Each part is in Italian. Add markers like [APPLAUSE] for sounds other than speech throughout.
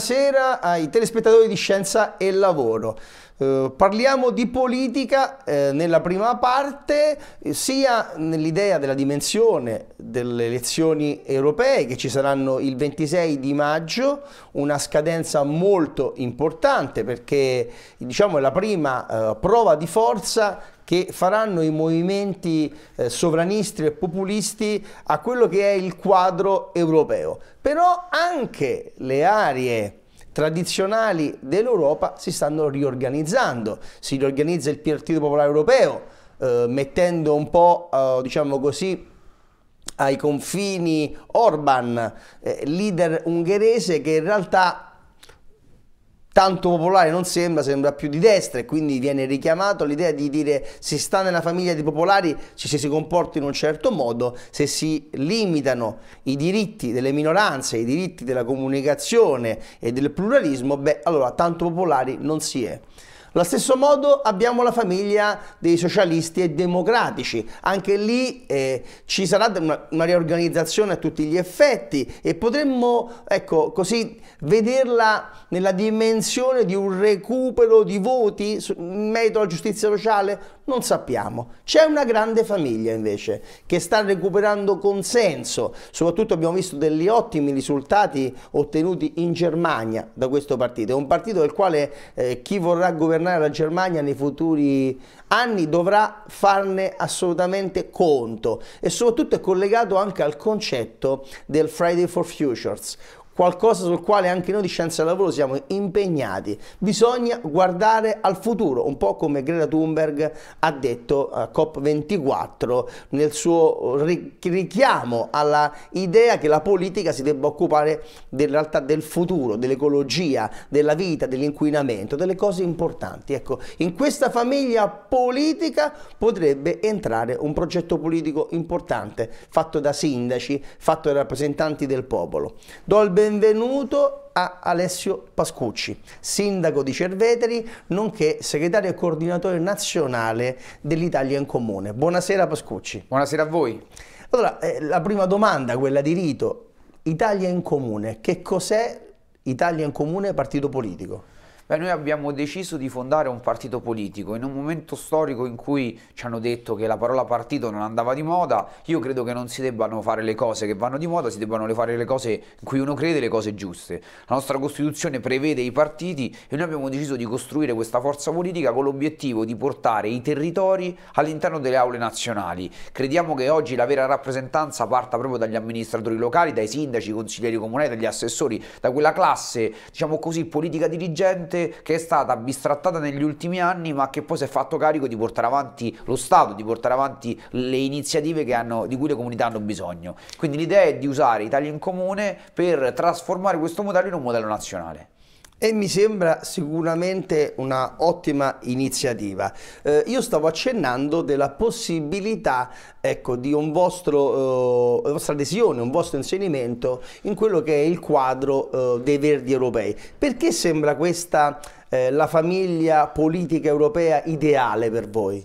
Buonasera ai telespettatori di Scienza e Lavoro. Eh, parliamo di politica eh, nella prima parte, eh, sia nell'idea della dimensione delle elezioni europee che ci saranno il 26 di maggio, una scadenza molto importante perché diciamo, è la prima uh, prova di forza che faranno i movimenti eh, sovranisti e populisti a quello che è il quadro europeo. Però anche le aree tradizionali dell'Europa si stanno riorganizzando. Si riorganizza il Partito Popolare Europeo, eh, mettendo un po', eh, diciamo così, ai confini Orban, eh, leader ungherese che in realtà tanto popolare non sembra, sembra più di destra e quindi viene richiamato l'idea di dire se sta nella famiglia dei popolari ci si comporta in un certo modo, se si limitano i diritti delle minoranze, i diritti della comunicazione e del pluralismo, beh allora tanto popolari non si è. Allo stesso modo abbiamo la famiglia dei socialisti e democratici, anche lì eh, ci sarà una, una, riorganizzazione a tutti gli effetti e potremmo, ecco, così vederla nella dimensione di un recupero di voti in merito alla giustizia sociale? Non sappiamo. C'è una grande famiglia invece che sta recuperando consenso, soprattutto abbiamo visto degli ottimi risultati ottenuti in Germania da questo partito. È un partito del quale eh, chi vorrà governare la Germania nei futuri anni dovrà farne assolutamente conto e soprattutto è collegato anche al concetto del Friday for Futures, qualcosa sul quale anche noi di Scienza del Lavoro siamo impegnati. Bisogna guardare al futuro, un po' come Greta Thunberg ha detto a COP24 nel suo richiamo all'idea che la politica si debba occupare della realtà del futuro, dell'ecologia, della vita, dell'inquinamento, delle cose importanti. Ecco, in questa famiglia politica potrebbe entrare un progetto politico importante fatto da sindaci, fatto da rappresentanti del popolo. Do il benvenuto a Alessio Pascucci, sindaco di Cerveteri, nonché segretario e coordinatore nazionale dell'Italia in Comune. Buonasera Pascucci. Buonasera a voi. Allora, eh, la prima domanda, quella di rito, Italia in Comune, che cos'è Italia in Comune partito politico? Beh, noi abbiamo deciso di fondare un partito politico in un momento storico in cui ci hanno detto che la parola partito non andava di moda, io credo che non si debbano fare le cose che vanno di moda, si debbano fare le cose in cui uno crede, le cose giuste. La nostra Costituzione prevede i partiti e noi abbiamo deciso di costruire questa forza politica con l'obiettivo di portare i territori all'interno delle aule nazionali. Crediamo che oggi la vera rappresentanza parta proprio dagli amministratori locali, dai sindaci, consiglieri comunali, dagli assessori, da quella classe, diciamo così, politica dirigente importante che è stata bistrattata negli ultimi anni ma che poi si è fatto carico di portare avanti lo Stato, di portare avanti le iniziative hanno, di cui le comunità hanno bisogno. Quindi l'idea è di usare Italia in Comune per trasformare questo modello in un modello nazionale. E mi sembra sicuramente una ottima iniziativa. Eh, io stavo accennando della possibilità ecco, di un vostro, eh, vostra adesione, un vostro inserimento in quello che è il quadro eh, dei Verdi europei. Perché sembra questa eh, la famiglia politica europea ideale per voi?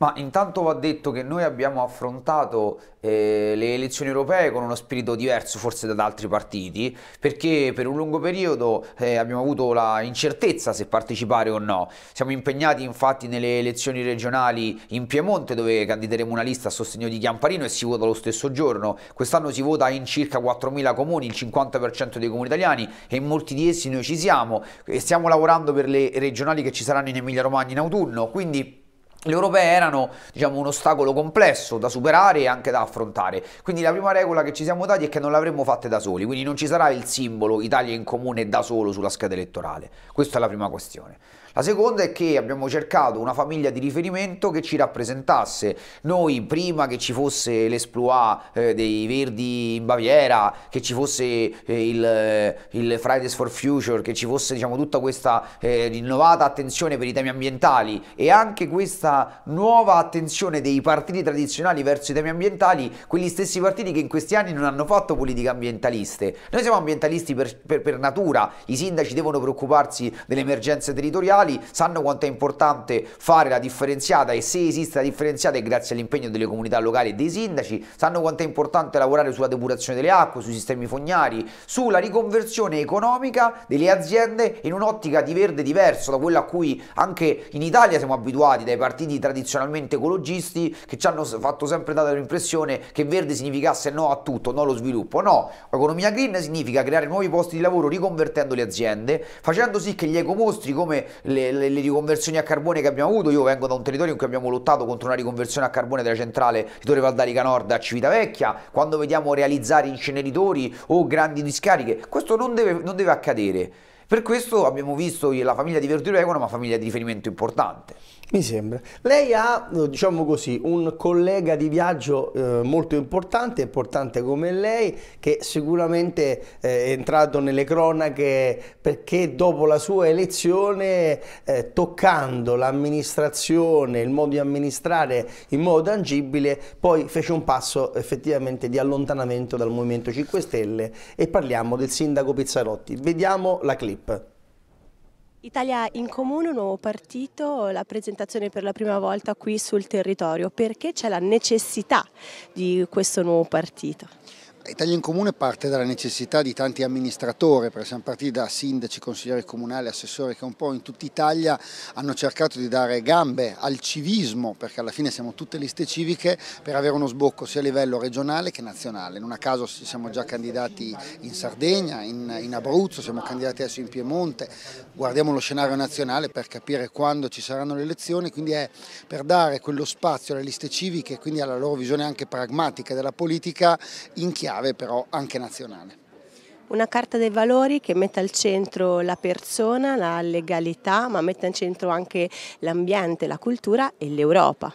Ma intanto va detto che noi abbiamo affrontato eh, le elezioni europee con uno spirito diverso forse da altri partiti, perché per un lungo periodo eh, abbiamo avuto la incertezza se partecipare o no. Siamo impegnati infatti nelle elezioni regionali in Piemonte dove candideremo una lista a sostegno di Chiamparino e si vota lo stesso giorno. Quest'anno si vota in circa 4.000 comuni, il 50% dei comuni italiani e in molti di essi noi ci siamo e stiamo lavorando per le regionali che ci saranno in Emilia Romagna in autunno, quindi le europee erano diciamo, un ostacolo complesso da superare e anche da affrontare, quindi la prima regola che ci siamo dati è che non l'avremmo fatta da soli, quindi non ci sarà il simbolo Italia in comune da solo sulla scheda elettorale, questa è la prima questione. La seconda è che abbiamo cercato una famiglia di riferimento che ci rappresentasse. Noi prima che ci fosse l'esploit eh, dei Verdi in Baviera, che ci fosse eh, il, eh, il, Fridays for Future, che ci fosse diciamo, tutta questa eh, rinnovata attenzione per i temi ambientali e anche questa nuova attenzione dei partiti tradizionali verso i temi ambientali, quegli stessi partiti che in questi anni non hanno fatto politiche ambientaliste. Noi siamo ambientalisti per, per, per natura, i sindaci devono preoccuparsi delle emergenze territoriali, locali, sanno quanto è importante fare la differenziata e se esiste la differenziata è grazie all'impegno delle comunità locali e dei sindaci, sanno quanto è importante lavorare sulla depurazione delle acque, sui sistemi fognari, sulla riconversione economica delle aziende in un'ottica di verde diverso da quella a cui anche in Italia siamo abituati dai partiti tradizionalmente ecologisti che ci hanno fatto sempre dare l'impressione che verde significasse no a tutto, no allo sviluppo. No, economia green significa creare nuovi posti di lavoro riconvertendo le aziende, facendo sì che gli ecomostri come le, le, le, riconversioni a carbone che abbiamo avuto. Io vengo da un territorio in cui abbiamo lottato contro una riconversione a carbone della centrale di Torre Valdarica Nord a Civitavecchia, quando vediamo realizzare inceneritori o grandi discariche. Questo non deve, non deve accadere. Per questo abbiamo visto la famiglia di Verdure è una famiglia di riferimento importante. Mi sembra. Lei ha, diciamo così, un collega di viaggio eh, molto importante, importante come lei, che sicuramente eh, è entrato nelle cronache perché dopo la sua elezione, eh, toccando l'amministrazione, il modo di amministrare in modo tangibile, poi fece un passo effettivamente di allontanamento dal Movimento 5 Stelle e parliamo del sindaco Pizzarotti. Vediamo la clip. Italia in Comune, un nuovo partito, la presentazione per la prima volta qui sul territorio. Perché c'è la necessità di questo nuovo partito? Italia in Comune parte dalla necessità di tanti amministratori, perché siamo partiti da sindaci, consiglieri comunali, assessori che un po' in tutta Italia hanno cercato di dare gambe al civismo, perché alla fine siamo tutte liste civiche, per avere uno sbocco sia a livello regionale che nazionale. Non a caso siamo già candidati in Sardegna, in, in Abruzzo, siamo candidati adesso in Piemonte, guardiamo lo scenario nazionale per capire quando ci saranno le elezioni, quindi è per dare quello spazio alle liste civiche e quindi alla loro visione anche pragmatica della politica in chiaro chiave però anche nazionale. Una carta dei valori che metta al centro la persona, la legalità, ma metta al centro anche l'ambiente, la cultura e l'Europa.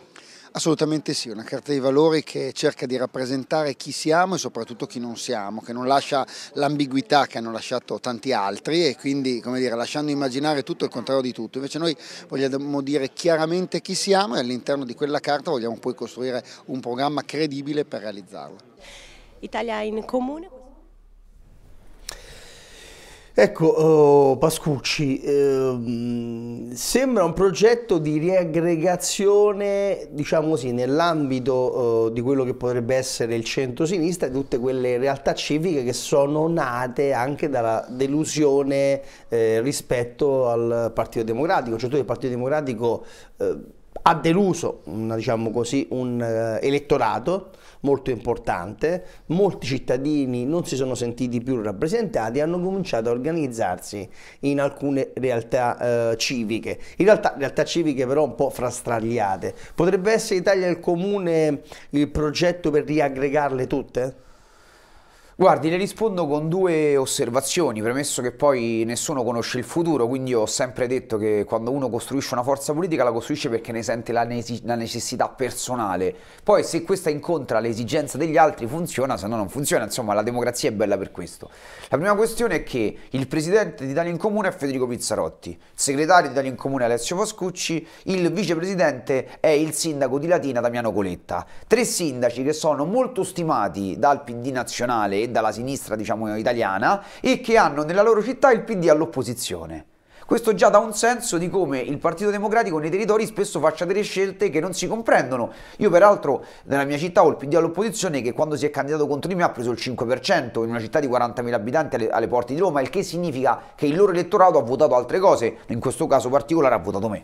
Assolutamente sì, una carta dei valori che cerca di rappresentare chi siamo e soprattutto chi non siamo, che non lascia l'ambiguità che hanno lasciato tanti altri e quindi come dire, lasciando immaginare tutto il contrario di tutto. Invece noi vogliamo dire chiaramente chi siamo e all'interno di quella carta vogliamo poi costruire un programma credibile per realizzarlo. Italia in comune? Ecco, oh, Pascucci, eh, sembra un progetto di riaggregazione, diciamo così, nell'ambito eh, di quello che potrebbe essere il centro-sinistra e tutte quelle realtà civiche che sono nate anche dalla delusione eh, rispetto al Partito Democratico. Cioè tu il Partito Democratico eh, ha deluso, una, diciamo così, un eh, elettorato, molto importante, molti cittadini non si sono sentiti più rappresentati e hanno cominciato a organizzarsi in alcune realtà eh, civiche, in realtà realtà civiche però un po' frastragliate. Potrebbe essere Italia il Comune il progetto per riaggregarle tutte? Guardi, le rispondo con due osservazioni, premesso che poi nessuno conosce il futuro, quindi ho sempre detto che quando uno costruisce una forza politica la costruisce perché ne sente la, ne- la necessità personale. Poi se questa incontra l'esigenza degli altri funziona, se no non funziona, insomma la democrazia è bella per questo. La prima questione è che il presidente di Italia in Comune è Federico Pizzarotti, il segretario di Italia in Comune è Alessio Pascucci, il vicepresidente è il sindaco di Latina Damiano Coletta. Tre sindaci che sono molto stimati dal PD nazionale dalla sinistra diciamo italiana e che hanno nella loro città il PD all'opposizione. Questo già dà un senso di come il Partito Democratico nei territori spesso faccia delle scelte che non si comprendono. Io peraltro nella mia città ho il PD all'opposizione che quando si è candidato contro di me ha preso il 5% in una città di 40.000 abitanti alle, alle porte di Roma, il che significa che il loro elettorato ha votato altre cose, in questo caso particolare ha votato me.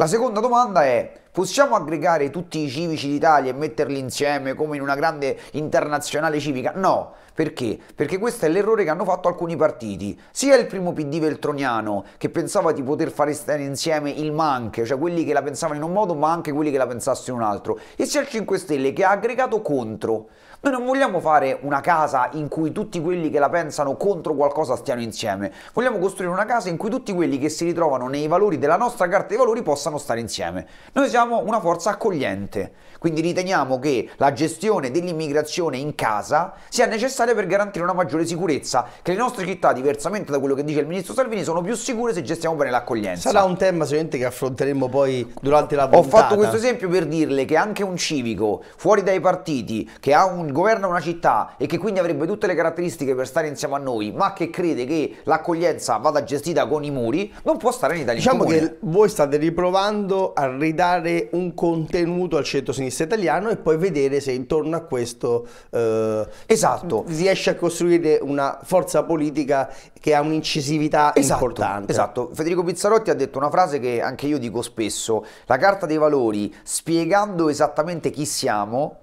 La seconda domanda è, possiamo aggregare tutti i civici d'Italia e metterli insieme come in una grande internazionale civica? No, perché? Perché questo è l'errore che hanno fatto alcuni partiti, sia il primo PD veltroniano che pensava di poter fare stare insieme il manche, cioè quelli che la pensavano in un modo ma anche quelli che la pensassero in un altro, e sia il 5 Stelle che ha aggregato contro. Noi non vogliamo fare una casa in cui tutti quelli che la pensano contro qualcosa stiano insieme. Vogliamo costruire una casa in cui tutti quelli che si ritrovano nei valori della nostra carta dei valori possano stare insieme. Noi siamo una forza accogliente, quindi riteniamo che la gestione dell'immigrazione in casa sia necessaria per garantire una maggiore sicurezza, che le nostre città, diversamente da quello che dice il ministro Salvini, sono più sicure se gestiamo bene l'accoglienza. Sarà un tema sicuramente che affronteremo poi durante la puntata. Ho fatto questo esempio per dirle che anche un civico fuori dai partiti che ha un governa una città e che quindi avrebbe tutte le caratteristiche per stare insieme a noi, ma che crede che l'accoglienza vada gestita con i muri, non può stare in Italia. Diciamo in che voi state riprovando a ridare un contenuto al centro-sinistra italiano e poi vedere se intorno a questo eh, esatto. riesce a costruire una forza politica che ha un'incisività esatto, importante. Esatto, Federico Pizzarotti ha detto una frase che anche io dico spesso, la carta dei valori, spiegando esattamente chi siamo,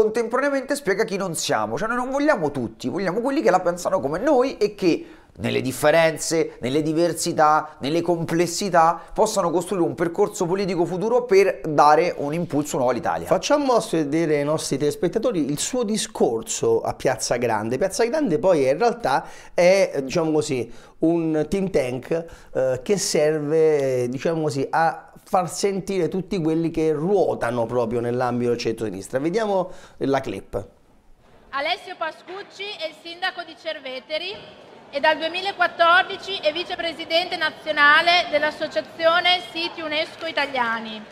contemporaneamente spiega chi non siamo, cioè noi non vogliamo tutti, vogliamo quelli che la pensano come noi e che nelle differenze, nelle diversità, nelle complessità, possano costruire un percorso politico futuro per dare un impulso nuovo all'Italia. Facciamo vedere ai nostri telespettatori il suo discorso a Piazza Grande. Piazza Grande poi in realtà è, diciamo così, un think tank eh, che serve, diciamo così, a far sentire tutti quelli che ruotano proprio nell'ambito del centro-sinistra. Vediamo la clip. Alessio Pascucci è il sindaco di Cerveteri e dal 2014 è vicepresidente nazionale dell'associazione Siti UNESCO Italiani.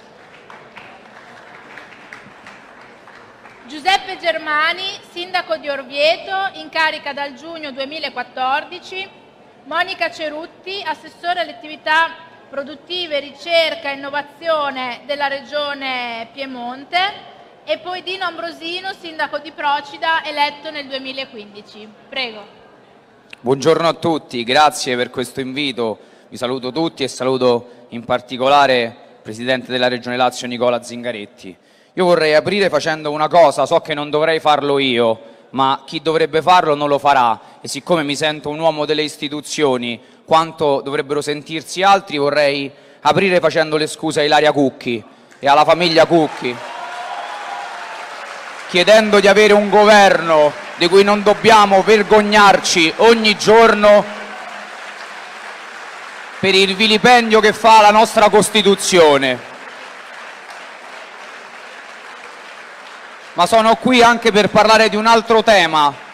Giuseppe Germani, sindaco di Orvieto, in carica dal giugno 2014, Monica Cerutti, assessore alle attività produttive, ricerca e innovazione della Regione Piemonte e poi Dino Ambrosino, sindaco di Procida, eletto nel 2015. Prego. Buongiorno a tutti, grazie per questo invito. Vi saluto tutti e saluto in particolare il Presidente della Regione Lazio Nicola Zingaretti. Io vorrei aprire facendo una cosa, so che non dovrei farlo io, ma chi dovrebbe farlo non lo farà e siccome mi sento un uomo delle istituzioni quanto dovrebbero sentirsi altri, vorrei aprire facendo le scuse a Ilaria Cucchi e alla famiglia Cucchi, chiedendo di avere un governo di cui non dobbiamo vergognarci ogni giorno per il vilipendio che fa la nostra Costituzione. Ma sono qui anche per parlare di un altro tema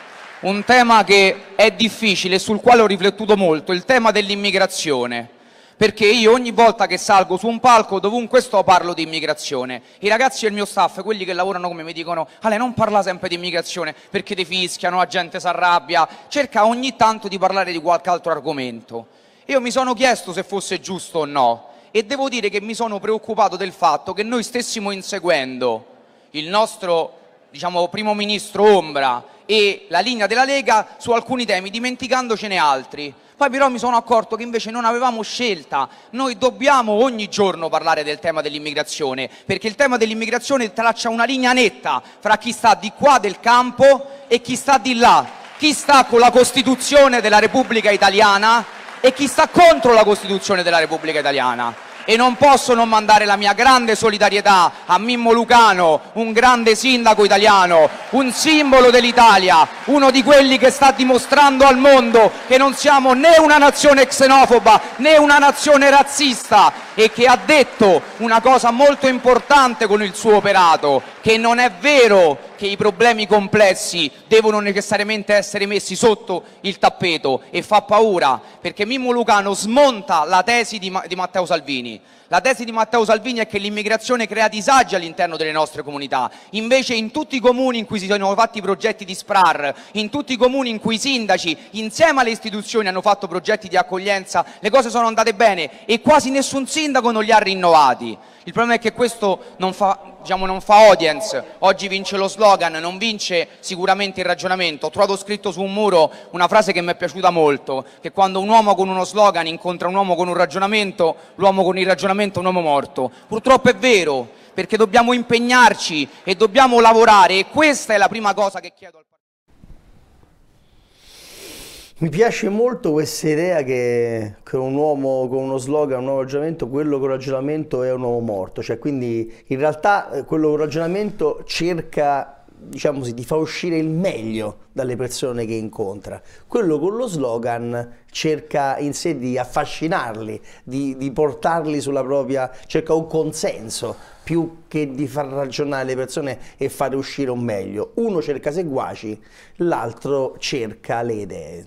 un tema che è difficile e sul quale ho riflettuto molto, il tema dell'immigrazione. Perché io ogni volta che salgo su un palco, dovunque sto, parlo di immigrazione. I ragazzi del mio staff, quelli che lavorano come mi dicono, Ale non parla sempre di immigrazione perché ti fischiano, la gente si arrabbia, cerca ogni tanto di parlare di qualche altro argomento. Io mi sono chiesto se fosse giusto o no e devo dire che mi sono preoccupato del fatto che noi stessimo inseguendo il nostro diciamo, primo ministro Ombra e la linea della Lega su alcuni temi, dimenticandocene altri. Poi però mi sono accorto che invece non avevamo scelta, noi dobbiamo ogni giorno parlare del tema dell'immigrazione, perché il tema dell'immigrazione traccia una linea netta fra chi sta di qua del campo e chi sta di là, chi sta con la Costituzione della Repubblica Italiana e chi sta contro la Costituzione della Repubblica Italiana e non posso non mandare la mia grande solidarietà a Mimmo Lucano, un grande sindaco italiano, un simbolo dell'Italia, uno di quelli che sta dimostrando al mondo che non siamo né una nazione xenofoba né una nazione razzista e che ha detto una cosa molto importante con il suo operato che non è vero che i problemi complessi devono necessariamente essere messi sotto il tappeto e fa paura perché Mimmo Lucano smonta la tesi di, Ma- di Matteo Salvini. La tesi di Matteo Salvini è che l'immigrazione crea disagi all'interno delle nostre comunità. Invece in tutti i comuni in cui si sono fatti progetti di SPRAR, in tutti i comuni in cui i sindaci insieme alle istituzioni hanno fatto progetti di accoglienza, le cose sono andate bene e quasi nessun sindaco non li ha rinnovati. Il problema è che questo non fa, diciamo, non fa audience, oggi vince lo slogan, non vince sicuramente il ragionamento. Ho trovato scritto su un muro una frase che mi è piaciuta molto, che quando un uomo con uno slogan incontra un uomo con un ragionamento, l'uomo con il ragionamento è un uomo morto. Purtroppo è vero, perché dobbiamo impegnarci e dobbiamo lavorare e questa è la prima cosa che chiedo. Mi piace molto questa idea che, che, un uomo con uno slogan, un nuovo ragionamento, quello con ragionamento è un uomo morto, cioè quindi in realtà eh, quello con ragionamento cerca diciamo così, di far uscire il meglio dalle persone che incontra. Quello con lo slogan cerca in sé di affascinarli, di, di portarli sulla propria, cerca un consenso più che di far ragionare le persone e fare uscire un meglio. Uno cerca seguaci, l'altro cerca le idee.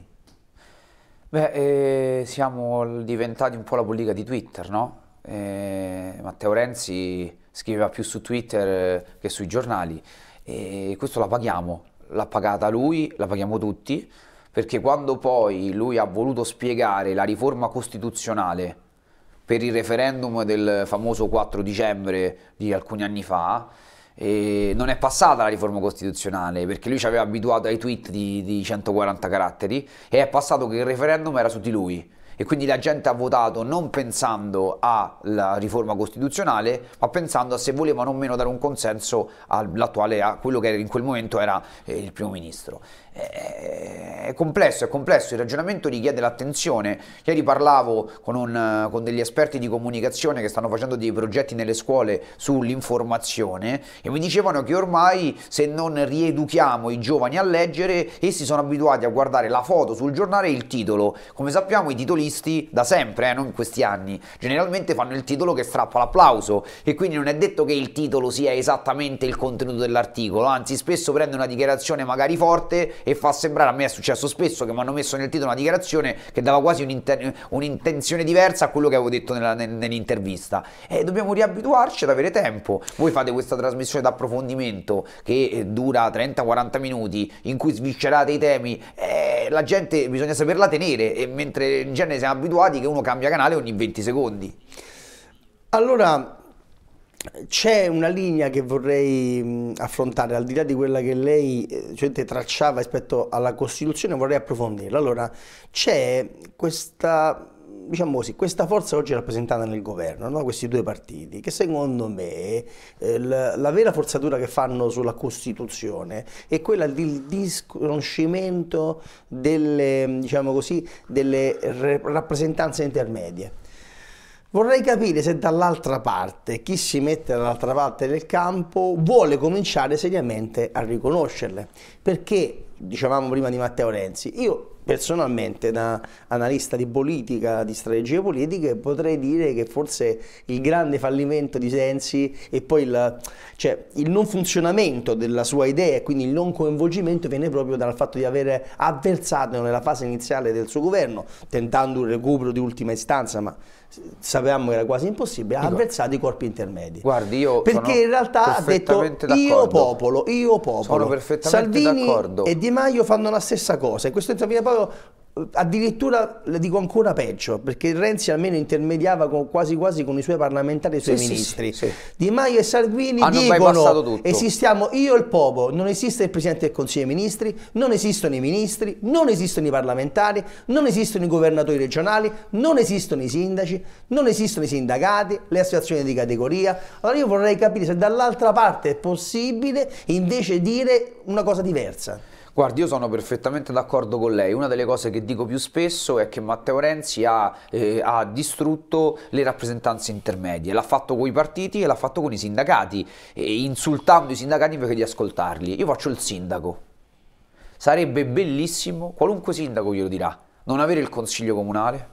Beh, eh, siamo diventati un po' la pollica di Twitter, no? Eh, Matteo Renzi scriveva più su Twitter eh, che sui giornali e questo la paghiamo, l'ha pagata lui, la paghiamo tutti, perché quando poi lui ha voluto spiegare la riforma costituzionale per il referendum del famoso 4 dicembre di alcuni anni fa, e non è passata la riforma costituzionale perché lui ci aveva abituato ai tweet di, di 140 caratteri e è passato che il referendum era su di lui e quindi la gente ha votato non pensando alla riforma costituzionale, ma pensando a se volevano o meno dare un consenso all'attuale, a quello che in quel momento era eh, il primo ministro è complesso, è complesso, il ragionamento richiede l'attenzione. Ieri parlavo con, un, con, degli esperti di comunicazione che stanno facendo dei progetti nelle scuole sull'informazione e mi dicevano che ormai se non rieduchiamo i giovani a leggere, essi sono abituati a guardare la foto sul giornale e il titolo. Come sappiamo i titolisti da sempre, eh, non in questi anni, generalmente fanno il titolo che strappa l'applauso e quindi non è detto che il titolo sia esattamente il contenuto dell'articolo, anzi spesso prende una dichiarazione magari forte e fa sembrare, a me è successo spesso, che mi hanno messo nel titolo una dichiarazione che dava quasi un'intenzione un diversa a quello che avevo detto nell'intervista. Nell eh, e dobbiamo riabituarci ad avere tempo. Voi fate questa trasmissione d'approfondimento che eh, dura 30-40 minuti, in cui sviscerate i temi, eh, la gente bisogna saperla tenere, e mentre in genere siamo abituati che uno cambia canale ogni 20 secondi. Allora, c'è una linea che vorrei mm, affrontare, al di là di quella che lei cioè, tracciava rispetto alla Costituzione, vorrei approfondirla. Allora, c'è questa, diciamo così, questa forza oggi rappresentata nel governo, no? questi due partiti, che secondo me eh, la, la, vera forzatura che fanno sulla Costituzione è quella del disconoscimento delle, diciamo così, delle rappresentanze intermedie. Vorrei capire se dall'altra parte, chi si mette dall'altra parte del campo, vuole cominciare seriamente a riconoscerle. Perché, dicevamo prima di Matteo Renzi, io personalmente, da analista di politica, di strategie politiche, potrei dire che forse il grande fallimento di Sensi e poi il, cioè, il non funzionamento della sua idea e quindi il non coinvolgimento viene proprio dal fatto di aver avversato nella fase iniziale del suo governo, tentando un recupero di ultima istanza, ma sapevamo che era quasi impossibile, ha avversato i corpi intermedi. Guardi, io Perché in realtà ha detto io popolo, io popolo. Sono perfettamente Salvini d'accordo. e Di Maio fanno la stessa cosa e questo interviene proprio addirittura le dico ancora peggio perché Renzi almeno intermediava con, quasi quasi con i suoi parlamentari e i suoi sì, ministri sì, sì. Di Maio e Salvini Hanno dicono esistiamo io e il popolo non esiste il Presidente del Consiglio dei Ministri non esistono i ministri non esistono i parlamentari non esistono i governatori regionali non esistono i sindaci non esistono i sindacati le associazioni di categoria allora io vorrei capire se dall'altra parte è possibile invece dire una cosa diversa Guardi, io sono perfettamente d'accordo con lei. Una delle cose che dico più spesso è che Matteo Renzi ha, eh, ha distrutto le rappresentanze intermedie. L'ha fatto con i partiti e l'ha fatto con i sindacati, eh, insultando i sindacati invece di ascoltarli. Io faccio il sindaco. Sarebbe bellissimo, qualunque sindaco glielo dirà, non avere il consiglio comunale,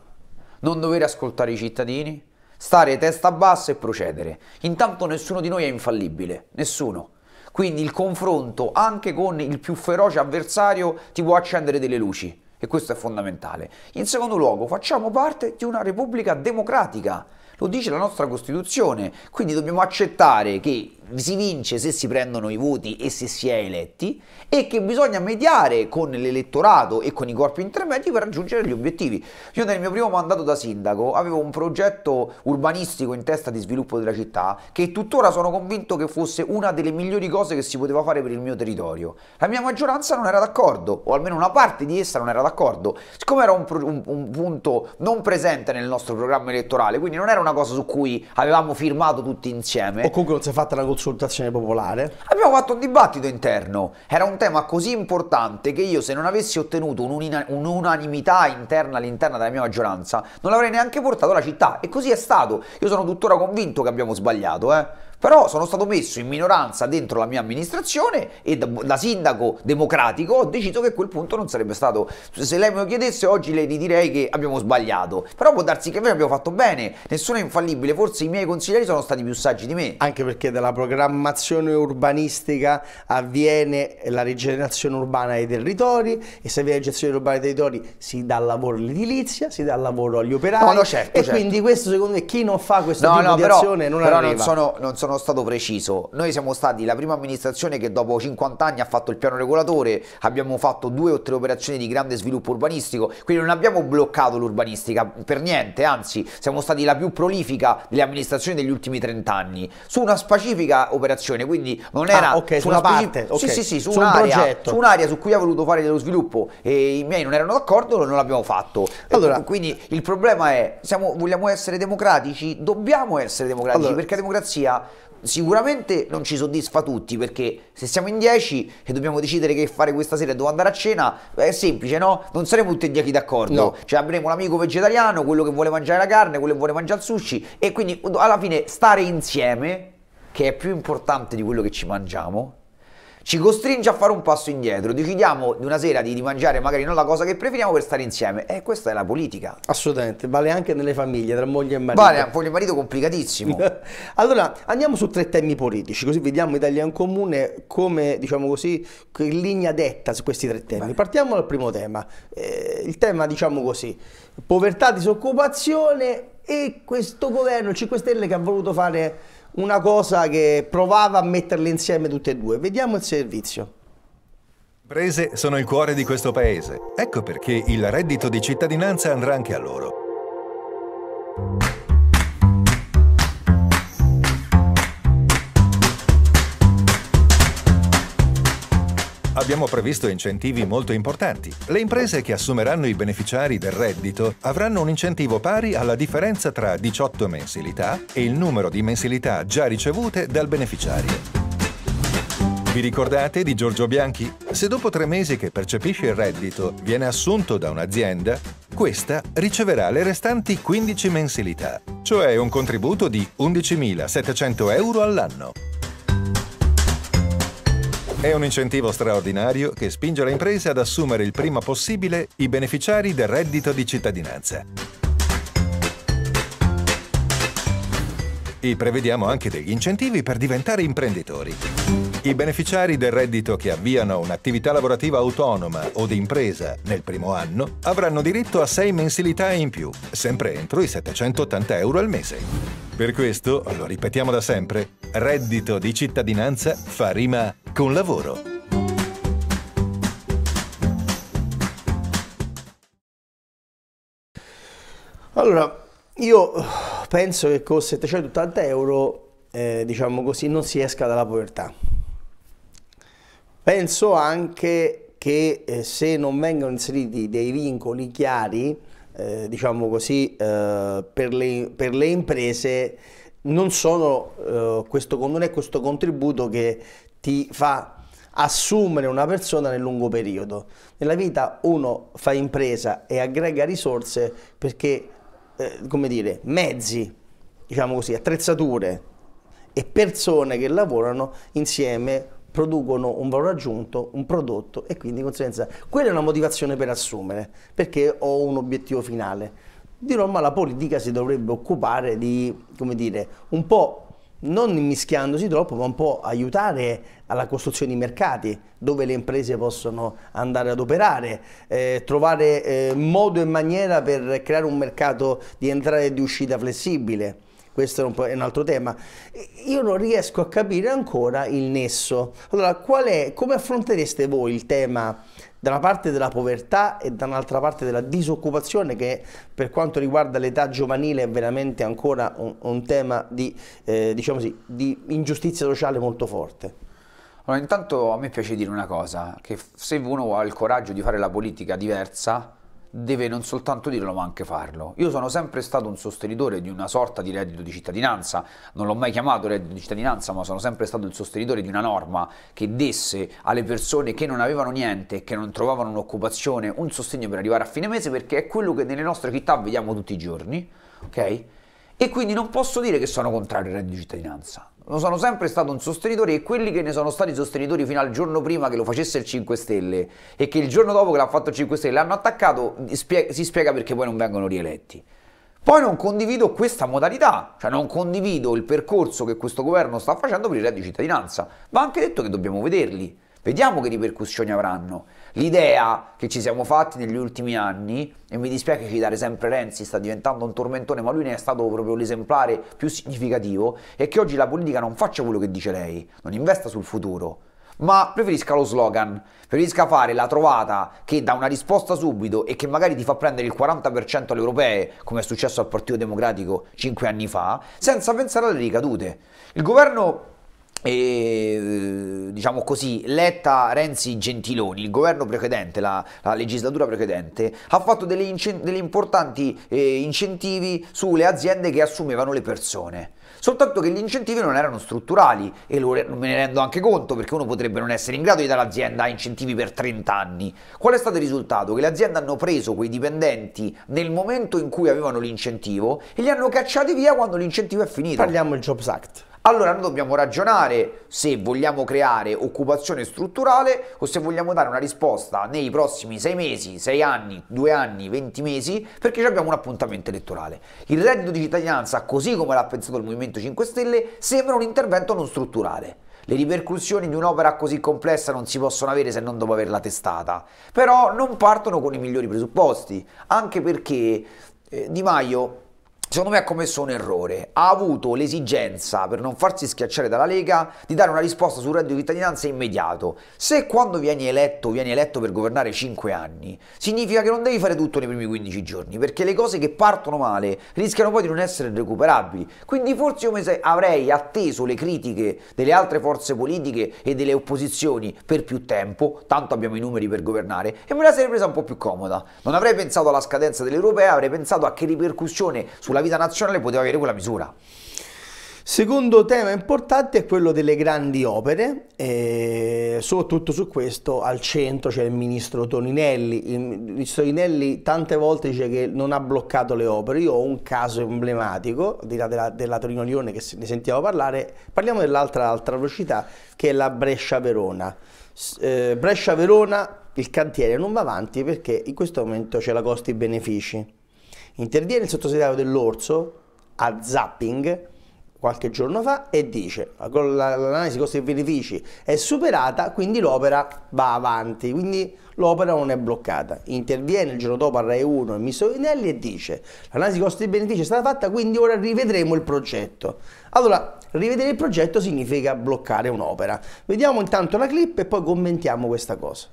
non dover ascoltare i cittadini, stare testa bassa e procedere. Intanto nessuno di noi è infallibile, nessuno. Quindi il confronto anche con il più feroce avversario ti può accendere delle luci e questo è fondamentale. In secondo luogo, facciamo parte di una repubblica democratica, lo dice la nostra Costituzione, quindi dobbiamo accettare che si vince se si prendono i voti e se si è eletti e che bisogna mediare con l'elettorato e con i corpi intermedi per raggiungere gli obiettivi. Io nel mio primo mandato da sindaco avevo un progetto urbanistico in testa di sviluppo della città che tuttora sono convinto che fosse una delle migliori cose che si poteva fare per il mio territorio. La mia maggioranza non era d'accordo, o almeno una parte di essa non era d'accordo, siccome era un, pro- un, un punto non presente nel nostro programma elettorale, quindi non era una cosa su cui avevamo firmato tutti insieme. O comunque non si è fatta la consultazione popolare. Abbiamo fatto un dibattito interno, era un tema così importante che io se non avessi ottenuto un'unanimità interna all'interno della mia maggioranza non l'avrei neanche portato alla città e così è stato. Io sono tuttora convinto che abbiamo sbagliato, eh. Però sono stato messo in minoranza dentro la mia amministrazione e da, da sindaco democratico ho deciso che a quel punto non sarebbe stato. Se lei me lo chiedesse oggi le direi che abbiamo sbagliato. Però può darsi che noi abbiamo fatto bene, nessuno è infallibile, forse i miei consiglieri sono stati più saggi di me. Anche perché dalla programmazione urbanistica avviene la rigenerazione urbana dei territori e se avviene la gestione urbana dei territori si dà lavoro all'edilizia, si dà lavoro agli operai. No, no, certo, e certo. quindi questo secondo me chi non fa questo no, tipo no, di però, azione non però arriva. Non sono, non sono sono stato preciso, noi siamo stati la prima amministrazione che dopo 50 anni ha fatto il piano regolatore, abbiamo fatto due o tre operazioni di grande sviluppo urbanistico, quindi non abbiamo bloccato l'urbanistica per niente, anzi siamo stati la più prolifica delle amministrazioni degli ultimi 30 anni, su una specifica operazione, quindi non ah, era ah, okay, su una parte, okay. sì, sì, sì, su, su un'area, su, un su cui ha voluto fare dello sviluppo e i miei non erano d'accordo, non l'abbiamo fatto. Allora, quindi il problema è, siamo, vogliamo essere democratici? Dobbiamo essere democratici allora, perché la democrazia sicuramente non ci soddisfa tutti perché se siamo in 10 e dobbiamo decidere che fare questa sera e dove andare a cena è semplice no? non saremo tutti e 10 d'accordo no. cioè avremo l'amico vegetariano quello che vuole mangiare la carne quello che vuole mangiare il sushi e quindi alla fine stare insieme che è più importante di quello che ci mangiamo ci costringe a fare un passo indietro, decidiamo di una sera di, di mangiare magari non la cosa che preferiamo per stare insieme. E eh, questa è la politica. Assolutamente, vale anche nelle famiglie, tra moglie e marito. Vale, moglie e marito complicatissimo. [LAUGHS] allora, andiamo su tre temi politici, così vediamo Italia in comune come, diciamo così, in linea detta su questi tre temi. Beh. Partiamo dal primo tema, eh, il tema, diciamo così, povertà, disoccupazione e questo governo 5 Stelle che ha voluto fare una cosa che provava a metterle insieme tutte e due. Vediamo il servizio. Prese sono il cuore di questo paese. Ecco perché il reddito di cittadinanza andrà anche a loro. Abbiamo previsto incentivi molto importanti. Le imprese che assumeranno i beneficiari del reddito avranno un incentivo pari alla differenza tra 18 mensilità e il numero di mensilità già ricevute dal beneficiario. Vi ricordate di Giorgio Bianchi? Se dopo tre mesi che percepisce il reddito viene assunto da un'azienda, questa riceverà le restanti 15 mensilità, cioè un contributo di 11.700 euro all'anno. È un incentivo straordinario che spinge le imprese ad assumere il prima possibile i beneficiari del reddito di cittadinanza. e prevediamo anche degli incentivi per diventare imprenditori. I beneficiari del reddito che avviano un'attività lavorativa autonoma o di impresa nel primo anno avranno diritto a 6 mensilità in più, sempre entro i 780 euro al mese. Per questo, lo ripetiamo da sempre, reddito di cittadinanza fa rima con lavoro. Allora, io [SIGHS] penso che con 780 euro, eh, diciamo così, non si esca dalla povertà. Penso anche che eh, se non vengono inseriti dei vincoli chiari, eh, diciamo così, eh, per le, per, le, imprese, non, sono, eh, questo, non è questo contributo che ti fa assumere una persona nel lungo periodo. Nella vita uno fa impresa e aggrega risorse perché eh, come dire, mezzi, diciamo così, attrezzature e persone che lavorano insieme producono un valore aggiunto, un prodotto e quindi in conseguenza quella è una motivazione per assumere, perché ho un obiettivo finale. Di Roma la politica si dovrebbe occupare di, come dire, un po' non mischiandosi troppo, ma un po' aiutare alla costruzione di mercati dove le imprese possono andare ad operare, eh, trovare eh, modo e maniera per creare un mercato di entrata e di uscita flessibile. Questo è un, è un, altro tema. Io non riesco a capire ancora il nesso. Allora, è, come affrontereste voi il tema da una parte della povertà e dall'altra parte della disoccupazione che per quanto riguarda l'età giovanile è veramente ancora un, un tema di, eh, diciamo così, di ingiustizia sociale molto forte. Allora, intanto a me piace dire una cosa, che se uno ha il coraggio di fare la politica diversa, deve non soltanto dirlo ma anche farlo. Io sono sempre stato un sostenitore di una sorta di reddito di cittadinanza, non l'ho mai chiamato reddito di cittadinanza, ma sono sempre stato il sostenitore di una norma che desse alle persone che non avevano niente e che non trovavano un'occupazione un sostegno per arrivare a fine mese perché è quello che nelle nostre città vediamo tutti i giorni, ok? e quindi non posso dire che sono contrario al reddito di cittadinanza. Non sono sempre stato un sostenitore e quelli che ne sono stati sostenitori fino al giorno prima che lo facesse il 5 Stelle e che il giorno dopo che l'ha fatto il 5 Stelle l'hanno attaccato si spiega perché poi non vengono rieletti. Poi non condivido questa modalità, cioè non condivido il percorso che questo governo sta facendo per il reddito di cittadinanza. Va anche detto che dobbiamo vederli, vediamo che ripercussioni avranno. L'idea che ci siamo fatti negli ultimi anni, e mi dispiace citare sempre Renzi, sta diventando un tormentone, ma lui ne è stato proprio l'esemplare più significativo, è che oggi la politica non faccia quello che dice lei, non investa sul futuro, ma preferisca lo slogan, preferisca fare la trovata che dà una risposta subito e che magari ti fa prendere il 40% alle europee, come è successo al Partito Democratico 5 anni fa, senza pensare alle ricadute. Il governo e, eh, diciamo così, Letta, Renzi, Gentiloni, il governo precedente, la, la legislatura precedente, ha fatto degli, incent- degli importanti eh, incentivi sulle aziende che assumevano le persone. Soltanto che gli incentivi non erano strutturali e lo re- me ne rendo anche conto perché uno potrebbe non essere in grado di dare all'azienda incentivi per 30 anni. Qual è stato il risultato? Che le aziende hanno preso quei dipendenti nel momento in cui avevano l'incentivo e li hanno cacciati via quando l'incentivo è finito. Parliamo del Jobs Act. Allora noi dobbiamo ragionare se vogliamo creare occupazione strutturale o se vogliamo dare una risposta nei prossimi sei mesi, sei anni, due anni, venti mesi, perché abbiamo un appuntamento elettorale. Il reddito di cittadinanza, così come l'ha pensato il Movimento 5 Stelle, sembra un intervento non strutturale. Le ripercussioni di un'opera così complessa non si possono avere se non dopo averla testata, però non partono con i migliori presupposti, anche perché eh, Di Maio secondo me ha commesso un errore. Ha avuto l'esigenza, per non farsi schiacciare dalla Lega, di dare una risposta sul reddito di cittadinanza immediato. Se quando vieni eletto, vieni eletto per governare 5 anni, significa che non devi fare tutto nei primi 15 giorni, perché le cose che partono male rischiano poi di non essere recuperabili. Quindi forse io avrei atteso le critiche delle altre forze politiche e delle opposizioni per più tempo, tanto abbiamo i numeri per governare, e me la sarei presa un po' più comoda. Non avrei pensato alla scadenza dell'Europea, avrei pensato a che ripercussione sulla vita nazionale poteva avere quella misura. Secondo tema importante è quello delle grandi opere, e eh, soprattutto su questo al centro c'è il ministro Toninelli. Il ministro Toninelli tante volte dice che non ha bloccato le opere. Io ho un caso emblematico, al di là della, della Torino-Lione che ne sentiamo parlare, parliamo dell'altra altra velocità che è la Brescia-Verona. Eh, Brescia-Verona il cantiere non va avanti perché in questo momento c'è la costi benefici Interviene il sottosegretario dell'Orso a Zapping qualche giorno fa e dice l'analisi costi e benefici è superata, quindi l'opera va avanti, quindi l'opera non è bloccata. Interviene il giorno dopo a Rai 1 il ministro Vinelli e dice l'analisi costi e benefici è stata fatta, quindi ora rivedremo il progetto. Allora, rivedere il progetto significa bloccare un'opera. Vediamo intanto la clip e poi commentiamo questa cosa.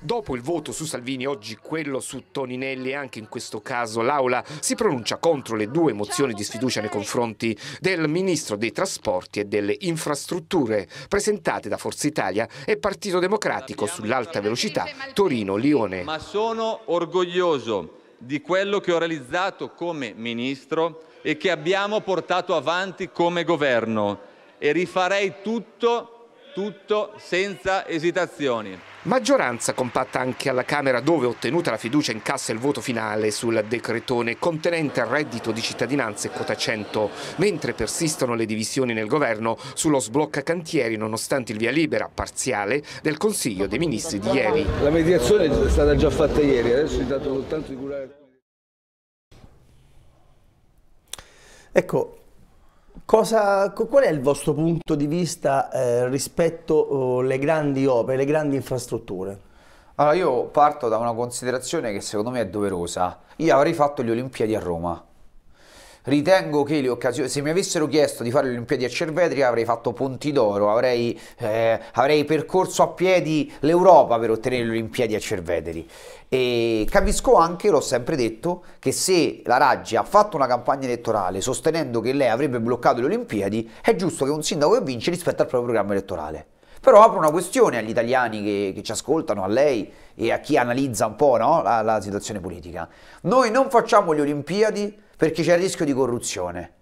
Dopo il voto su Salvini, oggi quello su Toninelli e anche in questo caso l'Aula si pronuncia contro le due mozioni di sfiducia nei confronti del Ministro dei Trasporti e delle Infrastrutture presentate da Forza Italia e Partito Democratico sull'alta velocità Torino-Lione. Ma sono orgoglioso di quello che ho realizzato come Ministro e che abbiamo portato avanti come Governo e rifarei tutto tutto senza esitazioni. Maggioranza compatta anche alla Camera dove ottenuta la fiducia in cassa il voto finale sul decretone contenente il reddito di cittadinanza e quota 100, mentre persistono le divisioni nel governo sullo sblocca cantieri nonostante il via libera parziale del Consiglio dei Ministri di ieri. La mediazione è stata già fatta ieri, adesso è dato soltanto di curare... Ecco, Cosa, qual è il vostro punto di vista eh, rispetto alle oh, grandi opere, le grandi infrastrutture? Allora io parto da una considerazione che secondo me è doverosa. Io avrei fatto le Olimpiadi a Roma Ritengo che le occasioni, se mi avessero chiesto di fare le Olimpiadi a Cervetri avrei fatto Ponti d'Oro, avrei, eh, avrei percorso a piedi l'Europa per ottenere le Olimpiadi a Cervetri. E capisco anche, l'ho sempre detto, che se la Raggi ha fatto una campagna elettorale sostenendo che lei avrebbe bloccato le Olimpiadi, è giusto che un sindaco che vince rispetto al proprio programma elettorale. Però apro una questione agli italiani che, che, ci ascoltano, a lei e a chi analizza un po' no? la, la situazione politica. Noi non facciamo le Olimpiadi perché c'è il rischio di corruzione.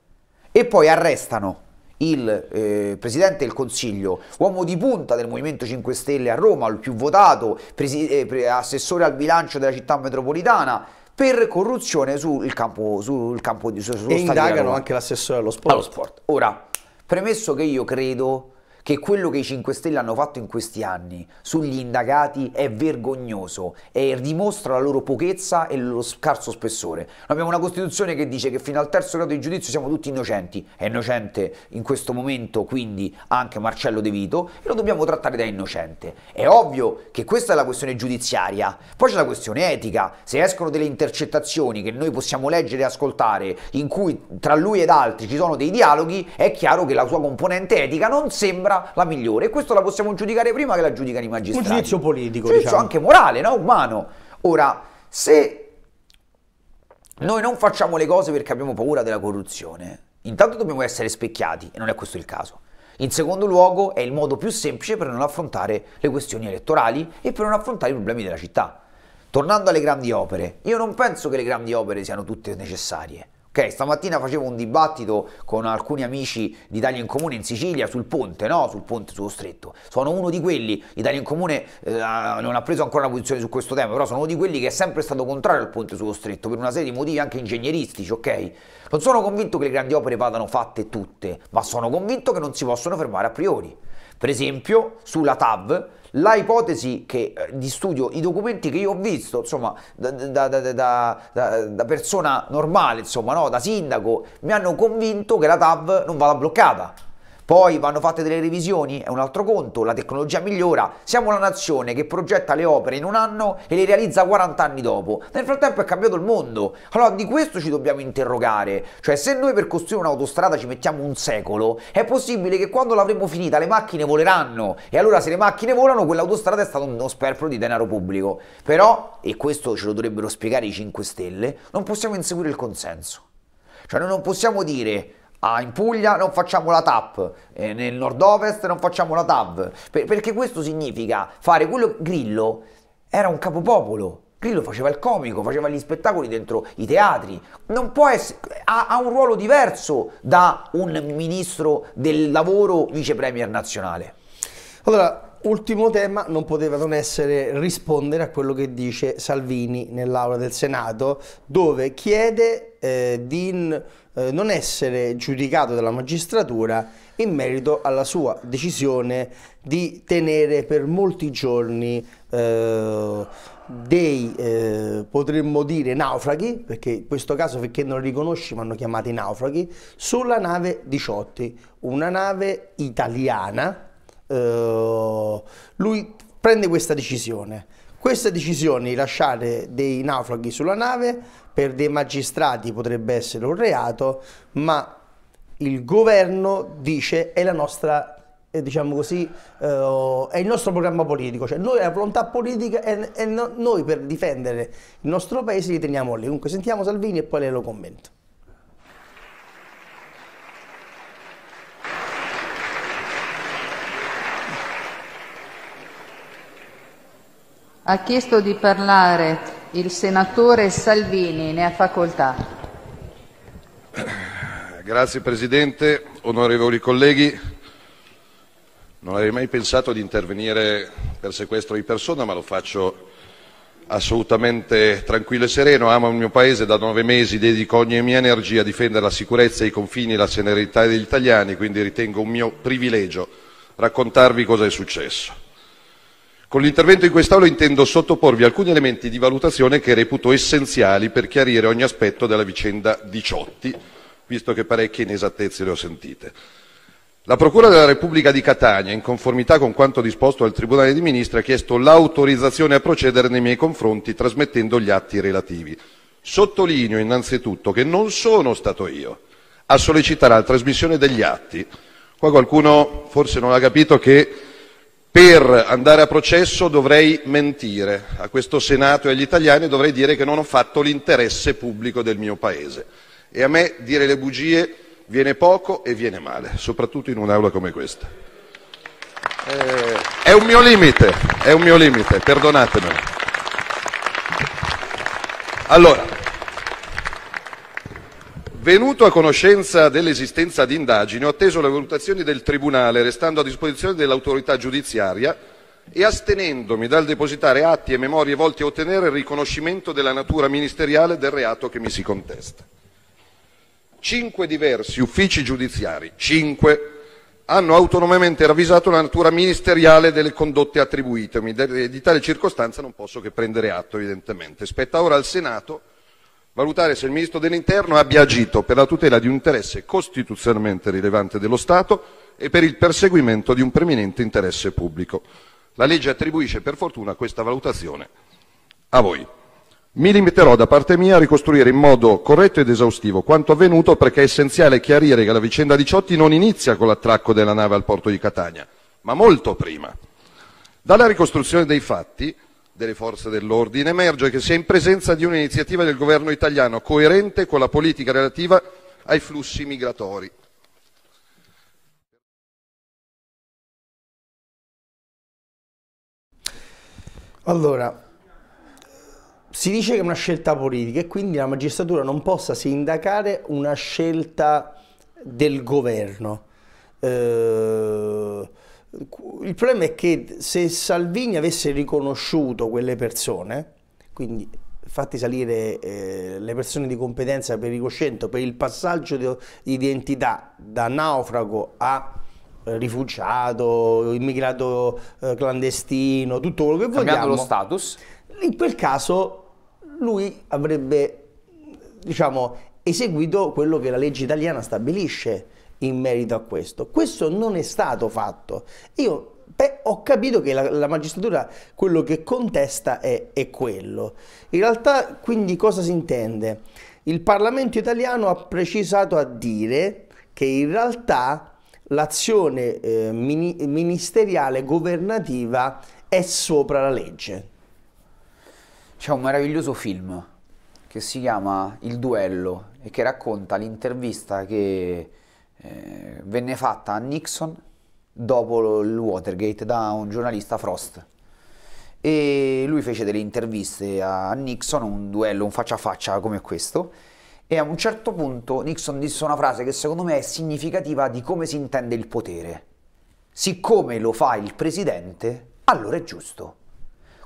E poi arrestano il eh, Presidente del Consiglio, uomo di punta del Movimento 5 Stelle a Roma, il più votato, eh, assessore al bilancio della città metropolitana, per corruzione sul campo, sul campo di su, E indagano anche l'assessore allo sport. allo sport. Ora, premesso che io credo che quello che i 5 Stelle hanno fatto in questi anni sugli indagati è vergognoso e dimostra la loro pochezza e lo scarso spessore. Noi abbiamo una Costituzione che dice che fino al terzo grado di giudizio siamo tutti innocenti, è innocente in questo momento quindi anche Marcello De Vito e lo dobbiamo trattare da innocente. È ovvio che questa è la questione giudiziaria, poi c'è la questione etica, se escono delle intercettazioni che noi possiamo leggere e ascoltare in cui tra lui ed altri ci sono dei dialoghi, è chiaro che la sua componente etica non sembra sarà la migliore. E questo la possiamo giudicare prima che la giudicano i magistrati. Un giudizio politico, giudizio diciamo. anche morale, no? umano. Ora, se noi non facciamo le cose perché abbiamo paura della corruzione, intanto dobbiamo essere specchiati, e non è questo il caso. In secondo luogo, è il modo più semplice per non affrontare le questioni elettorali e per non affrontare i problemi della città. Tornando alle grandi opere, io non penso che le grandi opere siano tutte necessarie. Ok, stamattina facevo un dibattito con alcuni amici di Italia in Comune in Sicilia sul ponte, no? Sul ponte sullo stretto. Sono uno di quelli, Italia in Comune eh, non ha preso ancora una posizione su questo tema, però sono uno di quelli che è sempre stato contrario al ponte sullo stretto per una serie di motivi anche ingegneristici, ok? Non sono convinto che le grandi opere vadano fatte tutte, ma sono convinto che non si possono fermare a priori. Per esempio, sulla TAV la ipotesi che, eh, di studio, i documenti che io ho visto, insomma, da, da, da, da persona normale, insomma, no? da sindaco, mi hanno convinto che la TAV non vada bloccata. Poi vanno fatte delle revisioni, è un altro conto, la tecnologia migliora, siamo una nazione che progetta le opere in un anno e le realizza 40 anni dopo. Nel frattempo è cambiato il mondo, allora di questo ci dobbiamo interrogare, cioè se noi per costruire un'autostrada ci mettiamo un secolo, è possibile che quando l'avremo finita le macchine voleranno e allora se le macchine volano quell'autostrada è stato uno sperpero di denaro pubblico. Però, e questo ce lo dovrebbero spiegare i 5 Stelle, non possiamo inseguire il consenso. Cioè noi non possiamo dire Ah, in Puglia non facciamo la TAP, eh, nel nord-ovest non facciamo la TAV, per, perché questo significa fare quello... Grillo era un capopopolo, Grillo faceva il comico, faceva gli spettacoli dentro i teatri, non può essere, ha, ha un ruolo diverso da un ministro del lavoro vice premier nazionale. Allora, Ultimo tema, non poteva non essere rispondere a quello che dice Salvini nell'aula del Senato, dove chiede eh, di eh, non essere giudicato dalla magistratura in merito alla sua decisione di tenere per molti giorni eh, dei, eh, potremmo dire, naufraghi, perché in questo caso perché non li riconosci ma hanno chiamati naufraghi, sulla nave 18, una nave italiana eh, lui prende questa decisione. Questa decisione di lasciare dei naufraghi sulla nave per dei magistrati potrebbe essere un reato, ma il governo dice è la nostra eh, diciamo così, uh, è il nostro programma politico, cioè noi la volontà politica e, no, noi per difendere il nostro paese li teniamo lì. Comunque sentiamo Salvini e poi lei lo commenta. Ha chiesto di parlare il senatore Salvini, ne ha facoltà. Grazie Presidente, onorevoli colleghi. Non avrei mai pensato di intervenire per sequestro di persona, ma lo faccio assolutamente tranquillo e sereno. Amo il mio Paese da nove mesi, dedico ogni mia energia a difendere la sicurezza, i confini e la serenità degli italiani, quindi ritengo un mio privilegio raccontarvi cosa è successo. Con l'intervento in quest'Aula intendo sottoporvi alcuni elementi di valutazione che reputo essenziali per chiarire ogni aspetto della vicenda Diciotti, visto che parecchie inesattezze le ho sentite. La Procura della Repubblica di Catania, in conformità con quanto disposto dal Tribunale dei Ministri, ha chiesto l'autorizzazione a procedere nei miei confronti trasmettendo gli atti relativi. Sottolineo innanzitutto che non sono stato io a sollecitare la trasmissione degli atti. Qua qualcuno forse non ha capito che per andare a processo dovrei mentire a questo Senato e agli italiani dovrei dire che non ho fatto l'interesse pubblico del mio Paese. E a me dire le bugie viene poco e viene male, soprattutto in un'aula come questa. Eh, è un mio limite, è un mio limite, perdonatemelo. Allora, Venuto a conoscenza dell'esistenza di indagini, ho atteso le valutazioni del tribunale, restando a disposizione dell'autorità giudiziaria e astenendomi dal depositare atti e memorie volti a ottenere il riconoscimento della natura ministeriale del reato che mi si contesta. Cinque diversi uffici giudiziari, cinque, hanno autonomamente ravvisato la natura ministeriale delle condotte attribuitemi. Di tale circostanza non posso che prendere atto, evidentemente. Spetta ora al Senato valutare se il Ministro dell'Interno abbia agito per la tutela di un interesse costituzionalmente rilevante dello Stato e per il perseguimento di un preminente interesse pubblico. La legge attribuisce per fortuna questa valutazione a voi. Mi limiterò da parte mia a ricostruire in modo corretto ed esaustivo quanto avvenuto perché è essenziale chiarire che la vicenda 18 non inizia con l'attracco della nave al porto di Catania, ma molto prima. Dalla ricostruzione dei fatti delle forze dell'ordine, emerge che si è in presenza di un'iniziativa del governo italiano coerente con la politica relativa ai flussi migratori. Allora, si dice che è una scelta politica e quindi la magistratura non possa sindacare una scelta del governo. Eh, il problema è che se Salvini avesse riconosciuto quelle persone, quindi fatti salire eh, le persone di competenza per Ricoscento per il passaggio di identità da naufrago a rifugiato, immigrato eh, clandestino, tutto quello che vogliamo. Cambiando lo status? In quel caso lui avrebbe, diciamo, eseguito quello che la legge italiana stabilisce, in merito a questo. Questo non è stato fatto. Io beh, ho capito che la, la, magistratura quello che contesta è, è quello. In realtà quindi cosa si intende? Il Parlamento italiano ha precisato a dire che in realtà l'azione eh, mini ministeriale governativa è sopra la legge. C'è un meraviglioso film che si chiama Il duello e che racconta l'intervista che eh, venne fatta a Nixon dopo il Watergate da un giornalista Frost e lui fece delle interviste a Nixon, un duello, un faccia a faccia come questo e a un certo punto Nixon disse una frase che secondo me è significativa di come si intende il potere. Siccome lo fa il presidente, allora è giusto.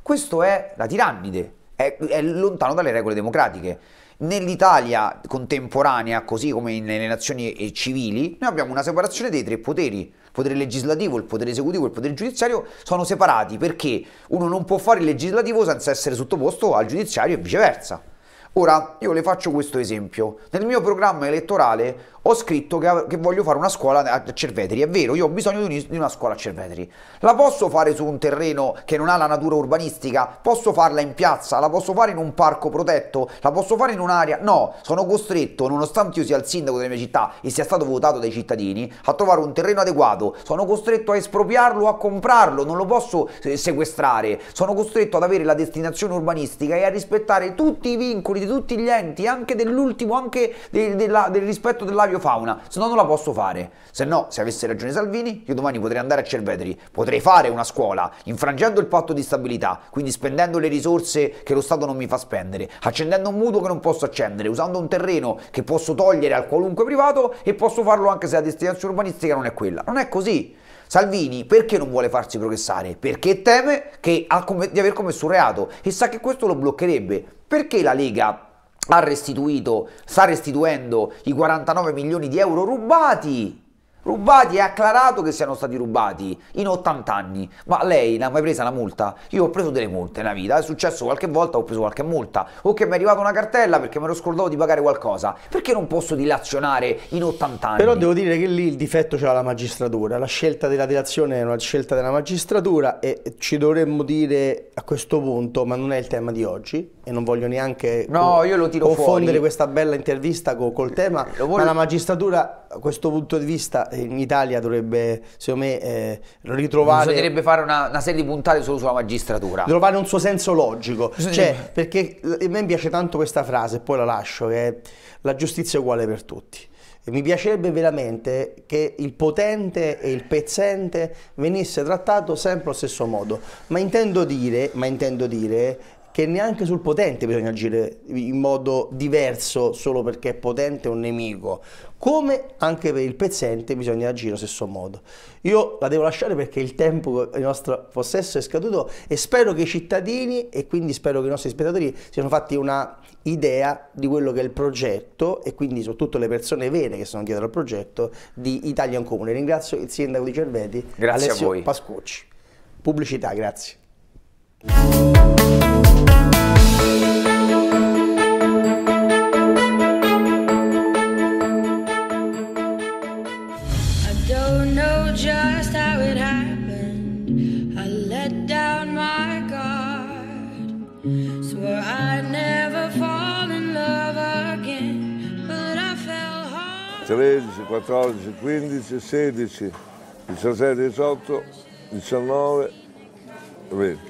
Questo è la tirannide, è, è lontano dalle regole democratiche. Nell'Italia contemporanea, così come nelle nazioni eh, civili, noi abbiamo una separazione dei tre poteri. Il potere legislativo, il potere esecutivo e il potere giudiziario sono separati perché uno non può fare il legislativo senza essere sottoposto al giudiziario e viceversa. Ora, io le faccio questo esempio. Nel mio programma elettorale ho scritto che, che, voglio fare una scuola a Cerveteri, è vero, io ho bisogno di, una scuola a Cerveteri. La posso fare su un terreno che non ha la natura urbanistica? Posso farla in piazza? La posso fare in un parco protetto? La posso fare in un'area? No, sono costretto, nonostante io sia il sindaco della mia città e sia stato votato dai cittadini, a trovare un terreno adeguato. Sono costretto a espropriarlo, a comprarlo, non lo posso eh, sequestrare. Sono costretto ad avere la destinazione urbanistica e a rispettare tutti i vincoli di tutti gli enti, anche dell'ultimo, anche de, de, de, del rispetto della fauna, se no non la posso fare. Se no, se avesse ragione Salvini, io domani potrei andare a Cerveteri, potrei fare una scuola, infrangendo il patto di stabilità, quindi spendendo le risorse che lo Stato non mi fa spendere, accendendo un mutuo che non posso accendere, usando un terreno che posso togliere al qualunque privato e posso farlo anche se la destinazione urbanistica non è quella. Non è così. Salvini perché non vuole farsi progressare? Perché teme che, di aver commesso un reato e sa che questo lo bloccherebbe. Perché la Lega ha restituito, sta restituendo i 49 milioni di euro rubati. Rubati e ha acclarato che siano stati rubati in 80 anni. Ma lei non ha mai presa una multa? Io ho preso delle multe nella vita, è successo qualche volta, ho preso qualche multa. O che mi è arrivata una cartella perché mi ero scordato di pagare qualcosa. Perché non posso dilazionare in 80 anni? Però devo dire che lì il difetto c'è la magistratura. La scelta della dilazione è una scelta della magistratura e ci dovremmo dire a questo punto, ma non è il tema di oggi, e non voglio neanche no, confondere fuori. questa bella intervista co col eh, tema, voglio... ma la magistratura a questo punto di vista in Italia dovrebbe, secondo me, eh, ritrovare... Bisognerebbe fare una, una, serie di puntate solo sulla magistratura. Trovare un suo senso logico, cioè, perché a me piace tanto questa frase, poi la lascio, che è la giustizia è uguale per tutti. mi piacerebbe veramente che il potente e il pezzente venisse trattato sempre allo stesso modo, ma intendo dire, ma intendo dire che neanche sul potente bisogna agire in modo diverso solo perché è potente un nemico, come anche per il pezzente bisogna agire allo stesso modo. Io la devo lasciare perché il tempo in nostro possesso è scaduto e spero che i cittadini e quindi spero che i nostri spettatori siano fatti una idea di quello che è il progetto e quindi soprattutto le persone vere che sono dietro al progetto di Italia in Comune. Ringrazio il sindaco di Cerveti, grazie Alessio Pascucci. Pubblicità, grazie. 13, 14, 15, 16, 17, 18, 19, 20.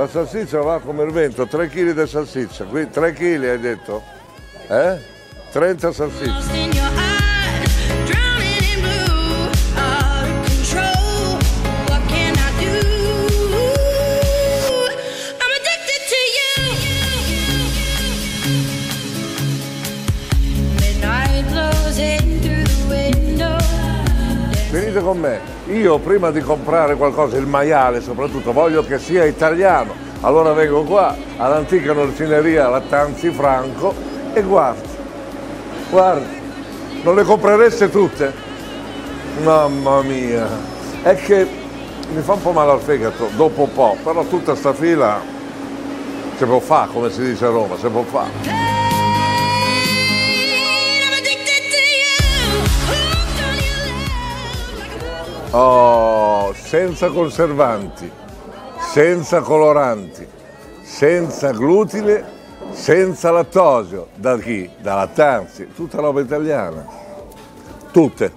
La salsiccia va come il vento, 3 kg di salsiccia, qui 3 kg hai detto? Eh? 30 salsicce. con me, io prima di comprare qualcosa, il maiale soprattutto, voglio che sia italiano, allora vengo qua all'antica norcineria Lattanzi Franco e guardi, guardi, non le comprereste tutte? Mamma mia, è che mi fa un po' male al fegato, dopo un po', però tutta sta fila se può fa, come si dice a Roma, se può fare. Oh, senza conservanti, senza coloranti, senza glutine, senza lattosio. Da chi? Da Lattanzi, tutta roba italiana. Tutte.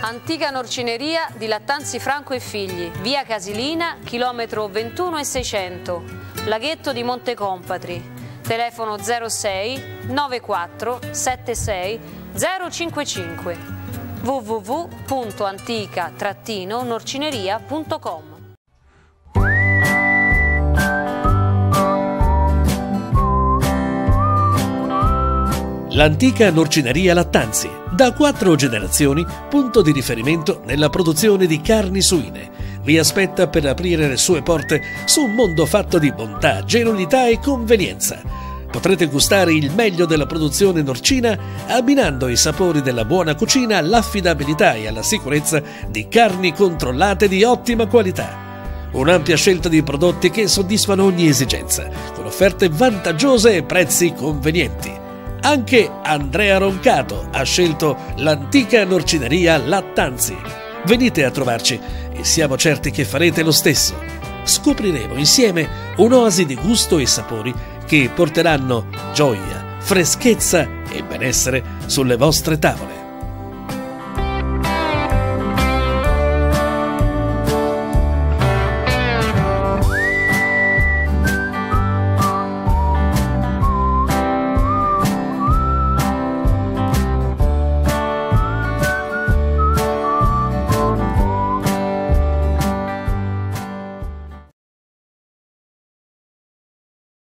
Antica norcineria di Lattanzi Franco e Figli, via Casilina, chilometro 21 e 600, laghetto di Montecompatri, telefono 06 94 76 055 www.antica-norcineria.com L'antica norcineria Lattanzi, da quattro generazioni punto di riferimento nella produzione di carni suine. Vi aspetta per aprire le sue porte su un mondo fatto di bontà, genuinità e convenienza Potrete gustare il meglio della produzione norcina abbinando i sapori della buona cucina all'affidabilità e alla sicurezza di carni controllate di ottima qualità. Un'ampia scelta di prodotti che soddisfano ogni esigenza, con offerte vantaggiose e prezzi convenienti. Anche Andrea Roncato ha scelto l'antica norcineria Lattanzi. Venite a trovarci e siamo certi che farete lo stesso. Scopriremo insieme un'oasi di gusto e sapori che porteranno gioia, freschezza e benessere sulle vostre tavole.